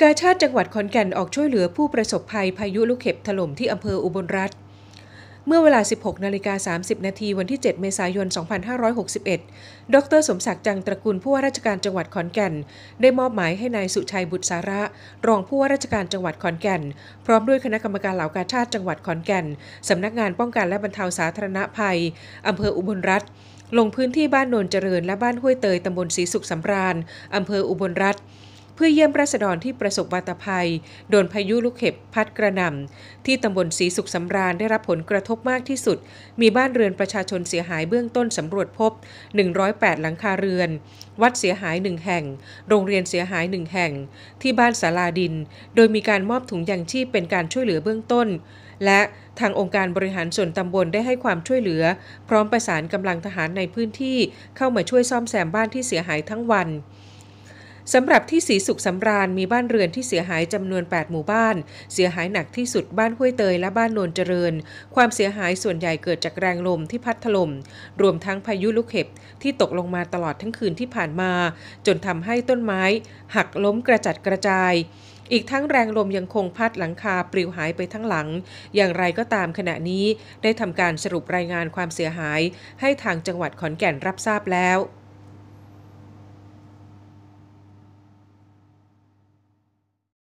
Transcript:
กาชาติจังหวัดขอนแก่นออกช่วยเหลือผู้ประสบภัยพายุลูกเห็บถล่มที่อำเภออุบลรัฐ เมื่อเวลา 16 นาฬิกา 30 นาทีวันที่ 7 เมษายน 2561 ดรสมศักดิ์จังตระกูลผู้ว่าราชการจังหวัดขอนแก่น ได้มอบหมายให้นายสุชัยบุตรสาระ รองผู้ว่าราชการจังหวัดขอนแก่น พร้อมด้วยคณะกรรมการเหล่ากาชาติจังหวัดขอนแก่นสำนักงานป้องกันและบรรเทาสาธารณภัยอำเภออุบลรัฐลงพื้นที่บ้านโนนเจริญและบ้านห้วยเตยตำบลศรีสุขสำราญอำเภออุบลรัฐเพื่อเยี่ยมราษฎรที่ประสบวาตภัยโดนพายุลูกเห็บพัดกระหน่ำที่ตำบลศรีสุขสำราญได้รับผลกระทบมากที่สุด มีบ้านเรือนประชาชนเสียหายเบื้องต้นสำรวจพบ 108 หลังคาเรือน วัดเสียหายหนึ่งแห่ง โรงเรียนเสียหายหนึ่งแห่ง ที่บ้านสาลาดินโดยมีการมอบถุงยางชีพเป็นการช่วยเหลือเบื้องต้น และทางองค์การบริหารส่วนตำบลได้ให้ความช่วยเหลือ พร้อมประสานกำลังทหารในพื้นที่เข้ามาช่วยซ่อมแซมบ้านที่เสียหายทั้งวันสำหรับที่สีสุขสำราญมีบ้านเรือนที่เสียหายจำนวน 8 หมู่บ้าน เสียหายหนักที่สุดบ้านห้วยเตยและบ้านโนนเจริญ ความเสียหายส่วนใหญ่เกิดจากแรงลมที่พัดถล่ม รวมทั้งพายุลูกเห็บที่ตกลงมาตลอดทั้งคืนที่ผ่านมา จนทำให้ต้นไม้หักล้มกระจัดกระจาย อีกทั้งแรงลมยังคงพัดหลังคาปลิวหายไปทั้งหลัง อย่างไรก็ตามขณะนี้ ได้ทำการสรุปรายงานความเสียหาย ให้ทางจังหวัดขอนแก่นรับทราบแล้ว